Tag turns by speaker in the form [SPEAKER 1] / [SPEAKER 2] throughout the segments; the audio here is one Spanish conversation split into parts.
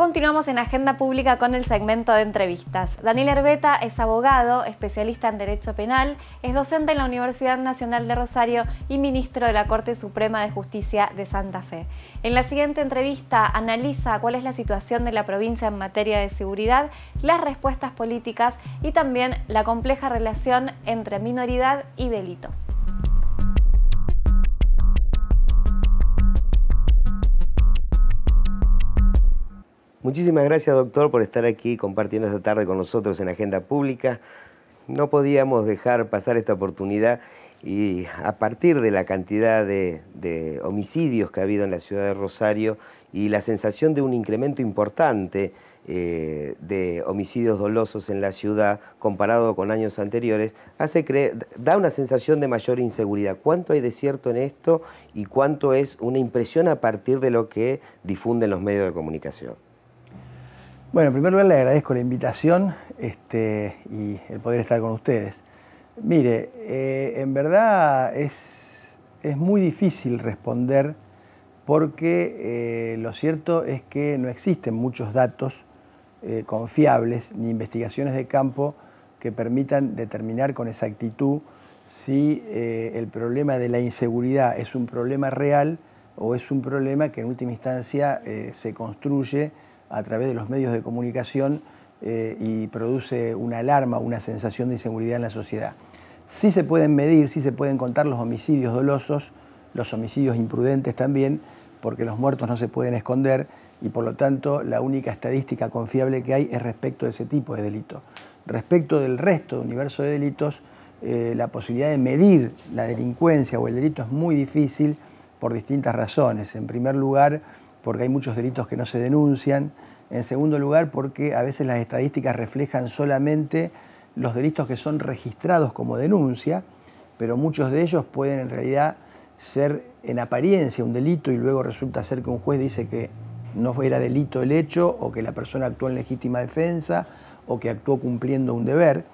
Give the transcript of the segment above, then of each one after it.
[SPEAKER 1] Continuamos en Agenda Pública con el segmento de entrevistas. Daniel Herbeta es abogado, especialista en Derecho Penal, es docente en la Universidad Nacional de Rosario y ministro de la Corte Suprema de Justicia de Santa Fe. En la siguiente entrevista analiza cuál es la situación de la provincia en materia de seguridad, las respuestas políticas y también la compleja relación entre minoridad y delito. Muchísimas gracias, doctor, por estar aquí compartiendo esta tarde con nosotros en Agenda Pública. No podíamos dejar pasar esta oportunidad y a partir de la cantidad de, homicidios que ha habido en la ciudad de Rosario y la sensación de un incremento importante eh, de homicidios dolosos en la ciudad comparado con años anteriores, hace da una sensación de mayor inseguridad. ¿Cuánto hay de cierto en esto y cuánto es una impresión a partir de lo que difunden los medios de comunicación?
[SPEAKER 2] Bueno, en primer lugar le agradezco la invitación este, y el poder estar con ustedes. Mire, eh, en verdad es, muy difícil responder porque eh, lo cierto es que no existen muchos datos eh, confiables ni investigaciones de campo que permitan determinar con exactitud si el problema de la inseguridad es un problema real o es un problema que en última instancia se construye a través de los medios de comunicación eh, y produce una alarma, una sensación de inseguridad en la sociedad. Sí se pueden medir, sí se pueden contar los homicidios dolosos, los homicidios imprudentes también, porque los muertos no se pueden esconder y por lo tanto la única estadística confiable que hay es respecto de ese tipo de delito. Respecto del resto del universo de delitos, eh, la posibilidad de medir la delincuencia o el delito es muy difícil por distintas razones. En primer lugar, porque hay muchos delitos que no se denuncian. En segundo lugar, porque a veces las estadísticas reflejan solamente los delitos que son registrados como denuncia, pero muchos de ellos pueden en realidad ser en apariencia un delito y luego resulta ser que un juez dice que no era delito el hecho o que la persona actuó en legítima defensa o que actuó cumpliendo un deber.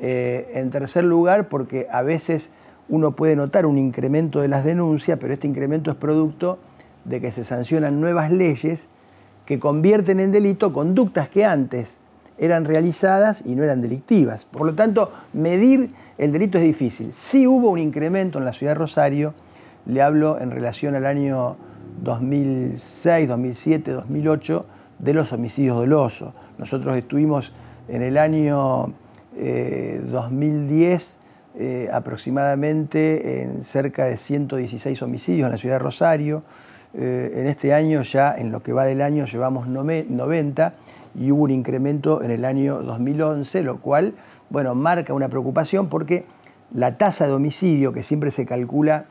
[SPEAKER 2] Eh, en tercer lugar, porque a veces uno puede notar un incremento de las denuncias, pero este incremento es producto de que se sancionan nuevas leyes que convierten en delito conductas que antes eran realizadas y no eran delictivas. Por lo tanto, medir el delito es difícil. Sí hubo un incremento en la ciudad de Rosario, le hablo en relación al año 2006, 2007, 2008, de los homicidios dolosos. Nosotros estuvimos en el año 2010 eh, eh, aproximadamente en cerca de 116 homicidios en la ciudad de Rosario. Eh, en este año, ya en lo que va del año, llevamos 90 y hubo un incremento en el año 2011, lo cual, bueno, marca una preocupación porque la tasa de homicidio que siempre se calcula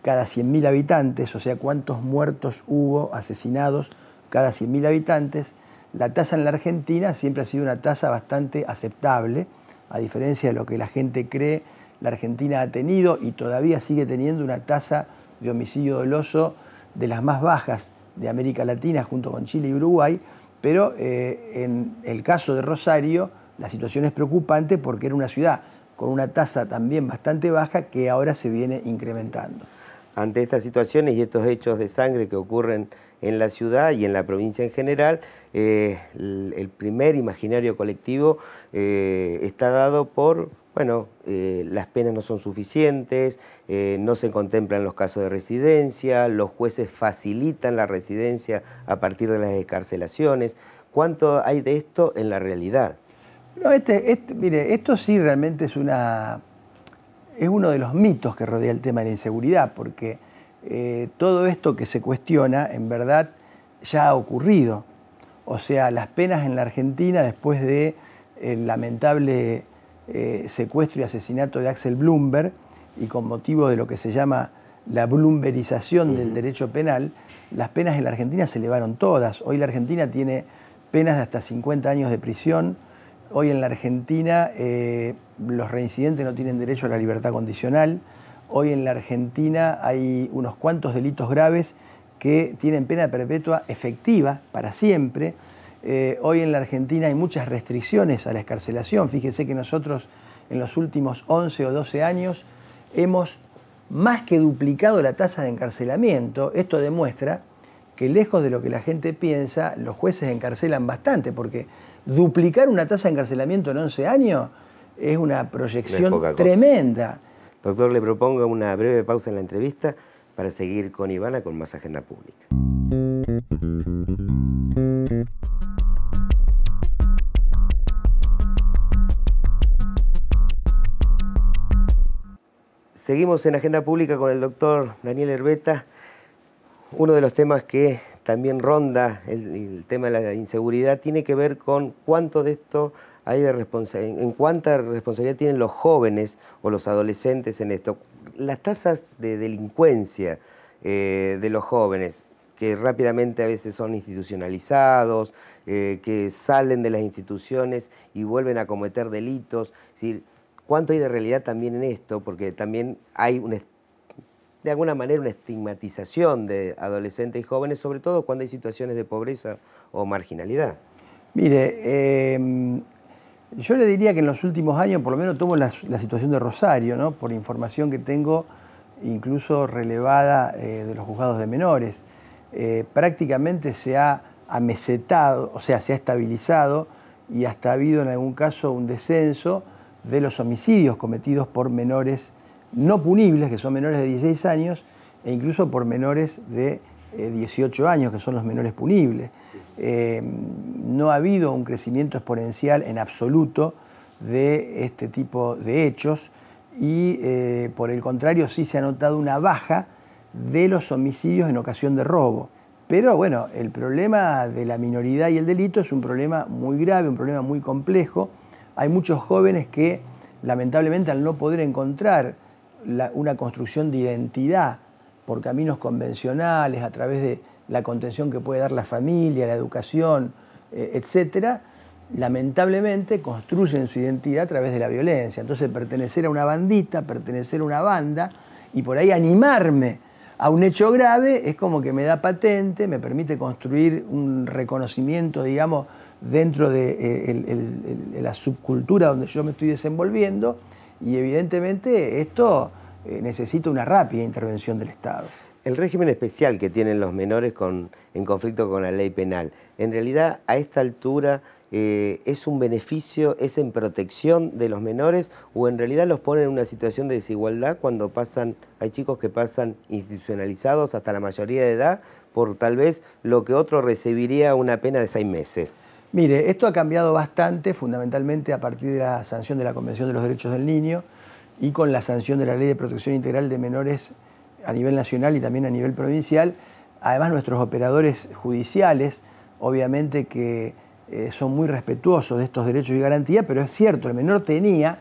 [SPEAKER 2] cada 100.000 habitantes, o sea, cuántos muertos hubo, asesinados cada 100.000 habitantes, la tasa en la Argentina siempre ha sido una tasa bastante aceptable a diferencia de lo que la gente cree, la Argentina ha tenido y todavía sigue teniendo una tasa de homicidio doloso de las más bajas de América Latina junto con Chile y Uruguay, pero eh, en el caso de Rosario la situación es preocupante porque era una ciudad con una tasa también bastante baja que ahora se viene incrementando
[SPEAKER 1] ante estas situaciones y estos hechos de sangre que ocurren en la ciudad y en la provincia en general, eh, el, primer imaginario colectivo eh, está dado por, bueno, eh, las penas no son suficientes, no se contemplan los casos de residencia, los jueces facilitan la residencia a partir de las descarcelaciones. ¿Cuánto hay de esto en
[SPEAKER 2] la realidad? No, este, este mire, esto sí realmente es una es uno de los mitos que rodea el tema de la inseguridad, porque eh, todo esto que se cuestiona, en verdad, ya ha ocurrido. O sea, las penas en la Argentina después de lamentable eh, secuestro y asesinato de Axel Bloomberg, y con motivo de lo que se llama la blumberización del derecho penal, las penas en la Argentina se elevaron todas. Hoy la Argentina tiene penas de hasta 50 años de prisión Hoy en la Argentina eh, los reincidentes no tienen derecho a la libertad condicional. Hoy en la Argentina hay unos cuantos delitos graves que tienen pena perpetua efectiva para siempre. Eh, hoy en la Argentina hay muchas restricciones a la escarcelación. Fíjese que nosotros en los últimos 11 o 12 años hemos más que duplicado la tasa de encarcelamiento. Esto demuestra que lejos de lo que la gente piensa, los jueces encarcelan bastante, porque duplicar una tasa de encarcelamiento en 11 años es una proyección tremenda.
[SPEAKER 1] Doctor, le propongo una breve pausa en la entrevista para seguir con Ivana con más agenda pública. Seguimos en Agenda Pública con el doctor Daniel Herbeta. Uno de los temas que también ronda el, tema de la inseguridad tiene que ver con cuánto de esto hay de responsabilidad, en cuánta responsabilidad tienen los jóvenes o los adolescentes en esto. Las tasas de delincuencia eh, de los jóvenes, que rápidamente a veces son institucionalizados, eh, que salen de las instituciones y vuelven a cometer delitos, decir, cuánto hay de realidad también en esto, porque también hay un de alguna manera una estigmatización de adolescentes y jóvenes, sobre todo cuando hay situaciones de pobreza o marginalidad.
[SPEAKER 2] Mire, em, yo le diría que en los últimos años, por lo menos tomo la, situación de Rosario, por información que tengo incluso relevada eh, de los juzgados de menores, eh, prácticamente se ha amesetado, o sea, se ha estabilizado y hasta ha habido en algún caso un descenso de los homicidios cometidos por menores no punibles, que son menores de 16 años, e incluso por menores de 18 eh, años, que son los menores punibles. Eh, no ha habido un crecimiento exponencial en absoluto de este tipo de hechos y eh, por el contrario sí se ha notado una baja de los homicidios en ocasión de robo. Pero bueno, el problema de la minoridad y el delito es un problema muy grave, un problema muy complejo. Hay muchos jóvenes que lamentablemente al no poder encontrar una construcción de identidad por caminos convencionales, a través de la contención que puede dar la familia, la educación, etc., eh, etcétera, lamentablemente construyen su identidad a través de la violencia. Entonces, pertenecer a una bandita, pertenecer a una banda y por ahí animarme a un hecho grave es como que me da patente, me permite construir un reconocimiento, digamos, dentro de eh, la subcultura donde yo me estoy desenvolviendo y evidentemente esto eh, necesita una rápida intervención del Estado. El régimen especial que tienen los
[SPEAKER 1] menores en conflicto con la ley penal, en realidad a esta altura eh, es un beneficio, es en protección de los menores o en realidad los ponen en una situación de desigualdad cuando pasan, hay chicos que pasan institucionalizados hasta la mayoría de edad por tal vez lo que otro recibiría una pena de seis meses.
[SPEAKER 2] Mire, esto ha cambiado bastante, fundamentalmente a partir de la sanción de la Convención de los Derechos del Niño y con la sanción de la Ley de Protección Integral de Menores a nivel nacional y también a nivel provincial. Además, nuestros operadores judiciales, obviamente que eh, son muy respetuosos de estos derechos y garantías, pero es cierto, el menor tenía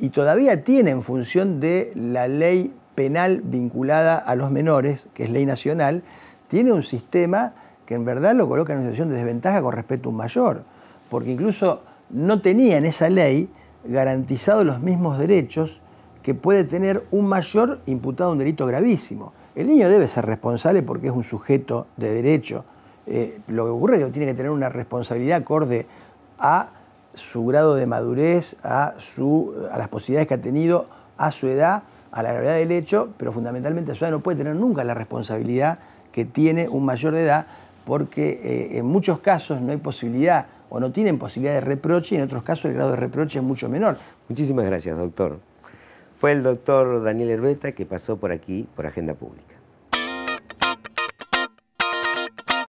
[SPEAKER 2] y todavía tiene en función de la ley penal vinculada a los menores, que es ley nacional, tiene un sistema que en verdad lo coloca en una situación de desventaja con respecto a un mayor, porque incluso no tenía en esa ley garantizados los mismos derechos que puede tener un mayor imputado un delito gravísimo. El niño debe ser responsable porque es un sujeto de derecho. Eh, lo que ocurre es que tiene que tener una responsabilidad acorde a su grado de madurez, a, a las posibilidades que ha tenido, a su edad, a la gravedad del hecho, pero fundamentalmente a su no puede tener nunca la responsabilidad que tiene un mayor de edad porque eh, en muchos casos no hay posibilidad o no tienen posibilidad de reproche y en otros casos el grado de reproche es mucho menor. Muchísimas gracias, doctor.
[SPEAKER 1] Fue el doctor Daniel Herbeta que pasó por aquí, por Agenda Pública.